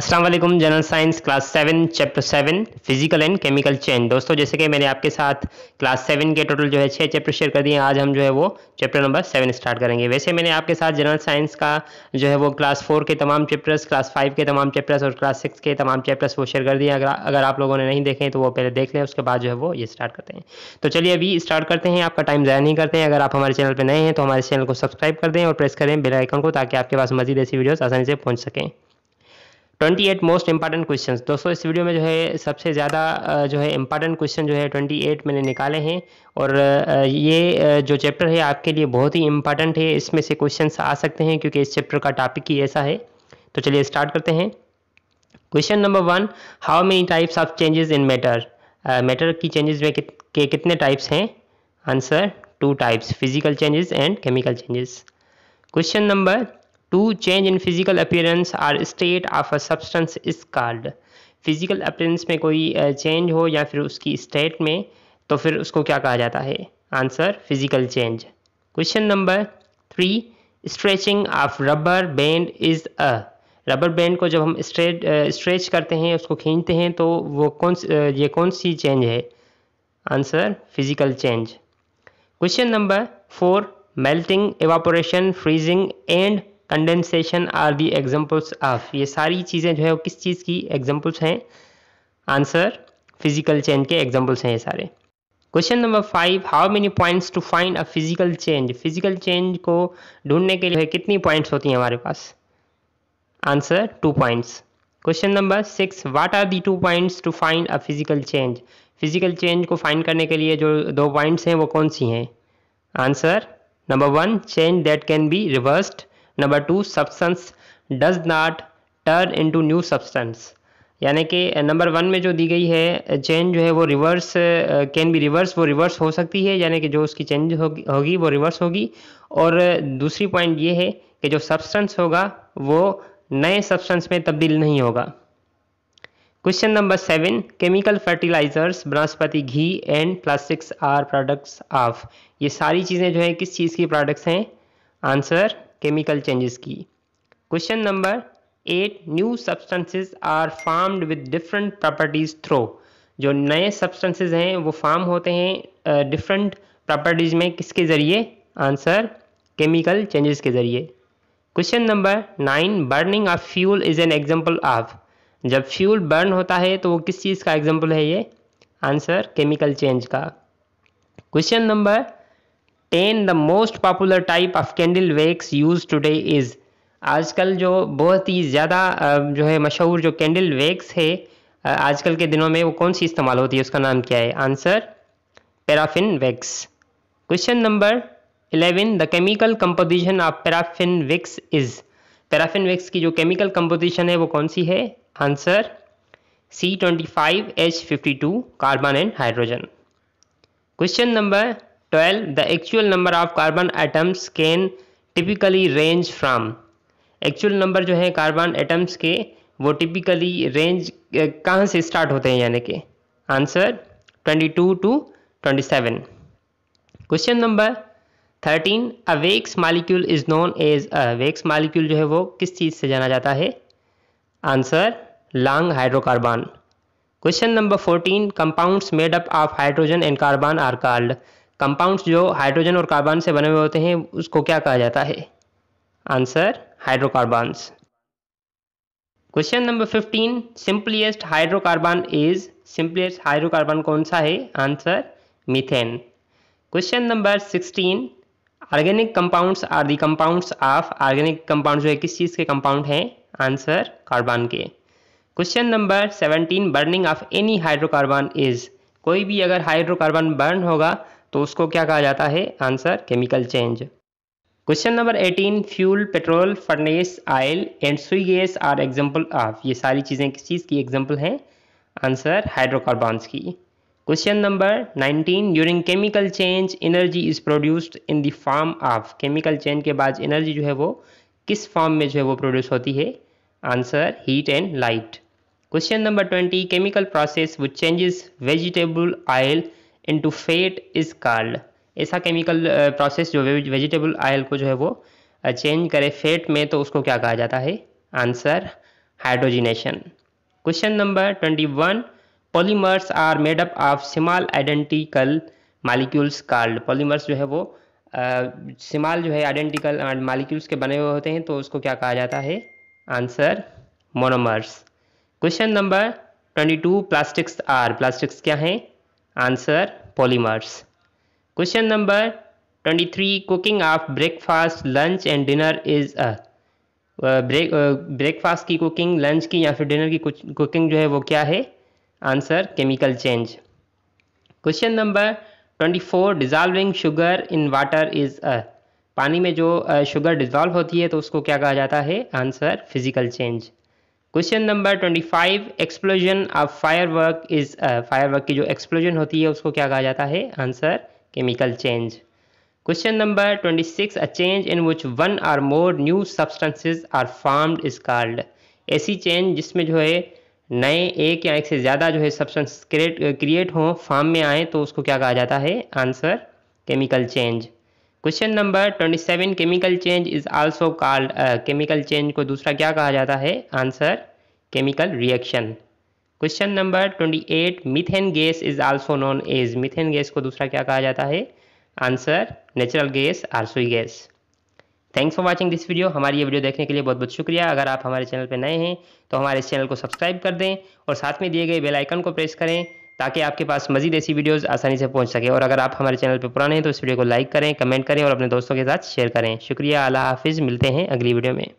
Aslam general science class seven chapter seven physical and chemical change दोस्तों जैसे कि मैंने आपके साथ क्लास सेवन के टोटल जो है छः चैप्टर शेयर कर दिए आज हम जो है वो चैप्टर नंबर सेवन स्टार्ट करेंगे वैसे मैंने आपके साथ जनरल साइंस का जो है वो क्लास फोर के तमाम चैप्टर्स क्लास फाइव के तमाम चैप्टर्स और क्लास सिक्स के तमाम चैप्टर्स वो शेयर कर दिए अगर अगर आप लोगों ने नहीं देखे तो वो पहले देख लें उसके बाद जो है वो ये स्टार्ट करते हैं तो चलिए अभी स्टार्ट करते हैं आपका टाइम ज़ाया नहीं करते हैं अगर आप हमारे चैनल पर नए हैं तो हमारे चैनल को सब्सक्राइब कर दें और प्रेस करें बेलाइकन को ताकि आपके पास मजीद ऐसी वीडियोज़ आसानी से पहुँच सकें twenty eight most important question दोस्तों इस वीडियो में जो है सबसे ज़्यादा जो है इंपॉर्टेंट क्वेश्चन जो है ट्वेंटी एट मैंने निकाले हैं और ये जो चैप्टर है आपके लिए बहुत ही इंपॉर्टेंट है इसमें से क्वेश्चन आ सकते हैं क्योंकि इस चैप्टर का टॉपिक ही ऐसा है तो चलिए स्टार्ट करते हैं question number one how many types of changes in matter matter की चेंजेस में के कितने टाइप्स हैं answer two types physical changes and chemical changes question number two change in physical appearance or state of a substance is called physical appearance में कोई change हो या फिर उसकी स्टेट में तो फिर उसको क्या कहा जाता है answer physical change question number three stretching of rubber band is a rubber band को जब हम स्ट्रेट स्ट्रेच करते हैं उसको खींचते हैं तो वो कौन ये कौन सी चेंज है answer physical change question number four melting evaporation freezing and condensation are the examples of ये सारी चीज़ें जो है वो किस चीज़ की एग्जाम्पल्स हैं आंसर फिजिकल चेंज के एग्जाम्पल्स हैं ये सारे question number five how many points to find a physical change physical change को ढूंढने के लिए कितनी पॉइंट्स होती हैं हमारे पास answer two points question number six what are the two points to find a physical change physical change को फाइंड करने के लिए जो दो पॉइंट्स हैं वो कौन सी हैं answer number one change that can be reversed number two substance does not turn into new substance यानी कि नंबर वन में जो दी गई है चेंज जो है वो रिवर्स कैन बी रिवर्स वो रिवर्स हो सकती है यानी कि जो उसकी चेंज होगी वो रिवर्स होगी और दूसरी पॉइंट ये है कि जो सब्सटेंस होगा वो नए सब्सटेंस में तब्दील नहीं होगा question number seven chemical fertilizers vanaspati ghee and plastics are products of ये सारी चीज़ें जो है किस चीज़ की प्रोडक्ट्स हैं आंसर केमिकल चेंजेस की question number eight new substances are formed with different properties through जो नए सब्सटेंसेस हैं वो फार्म होते हैं डिफरेंट uh, प्रॉपर्टीज में किसके ज़रिए आंसर केमिकल चेंजेस के ज़रिए question number nine burning of fuel is an example of जब फ्यूल बर्न होता है तो वो किस चीज़ का एग्जाम्पल है ये आंसर केमिकल चेंज का question number ten the most popular type of candle wax use today is आजकल जो बहुत ही ज़्यादा जो है मशहूर जो कैंडल वैक्स है आजकल के दिनों में वो कौन सी इस्तेमाल होती है उसका नाम क्या है answer paraffin wax question number eleven the chemical composition of paraffin wax is paraffin wax की जो केमिकल कंपोजिशन है वो कौन सी है answer C twenty five H fifty two carbon and hydrogen question number twelve the actual number of carbon atoms can typically range from actual number जो है carbon atoms के वो टिपिकली रेंज कहाँ से स्टार्ट होते हैं यानी कि answer twenty two seven question number thirteen a wax molecule is known as a wax molecule जो है वो किस चीज़ से जाना जाता है answer long hydrocarbon question number fourteen compounds made up of hydrogen and carbon are called compounds जो हाइड्रोजन और कार्बन से बने हुए होते हैं उसको क्या कहा जाता है answer hydrocarbons question number fifteen simplest hydrocarbon is simplest hydrocarbon कौन सा है answer methane question number sixteen organic compounds are the compounds of organic compound जो है किस चीज़ के कंपाउंड हैं आंसर कार्बन के question number seventeen burning of any hydrocarbon is कोई भी अगर हाइड्रोकार्बन बर्न होगा तो उसको क्या कहा जाता है answer chemical change question number 18 fuel petrol furnace oil and Sui gas are example of ये सारी चीज़ें किस चीज़ की एग्जाम्पल हैं आंसर हाइड्रोकार्बन्स की question number 19 during chemical change energy is produced in the form of chemical change के बाद एनर्जी जो है वो किस फॉर्म में जो है वो प्रोड्यूस होती है answer heat and light question number twenty chemical process which changes vegetable oil into fat is called ऐसा केमिकल प्रोसेस uh, जो वेजिटेबल आयल को जो है वो चेंज uh, करे फेट में तो उसको क्या कहा जाता है answer hydrogenation question number twenty one polymers are made up of small identical molecules called polymers जो है वो सिमाल uh, जो है आइडेंटिकल मालिक्यूल्स के बने हुए होते हैं तो उसको क्या कहा जाता है answer monomers question number twenty two plastics are plastics क्या हैं answer polymers question number twenty three cooking of breakfast lunch and dinner is a break breakfast की कुकिंग लंच की या फिर डिनर की कुकिंग जो है वो क्या है answer chemical change question number twenty four dissolving sugar in water is a पानी में जो शुगर uh, डिज़ॉल्व होती है तो उसको क्या कहा जाता है answer physical change question number twenty five explosion of firework is firework की जो एक्सप्लोजन होती है उसको क्या कहा जाता है answer chemical change question number twenty six a change in which one or more new substances are formed is called ऐसी चेंज जिसमें जो है नए एक या एक से ज़्यादा जो है सब्सटेंस क्रिएट क्रिएट हों फार्म में आए तो उसको क्या कहा जाता है answer chemical change question number 27 chemical change is also called chemical change को दूसरा क्या कहा जाता है answer chemical reaction question number 28 methane gas is also known as methane gas को दूसरा क्या कहा जाता है आंसर नेचुरल गैस आरसुई gas thanks for watching this video हमारी ये वीडियो देखने के लिए बहुत बहुत शुक्रिया अगर आप हमारे चैनल पर नए हैं तो हमारे इस चैनल को सब्सक्राइब कर दें और साथ में दिए गए बेल आइकन को प्रेस करें ताकि आपके पास मजीद ऐसी वीडियोज़ आसानी से पहुँच सके और अगर आप हमारे चैनल पर पुराने हैं तो इस वीडियो को लाइक करें कमेंट करें और अपने दोस्तों के साथ शेयर करें शुक्रिया अला हाफिज़ मिलते हैं अगली वीडियो में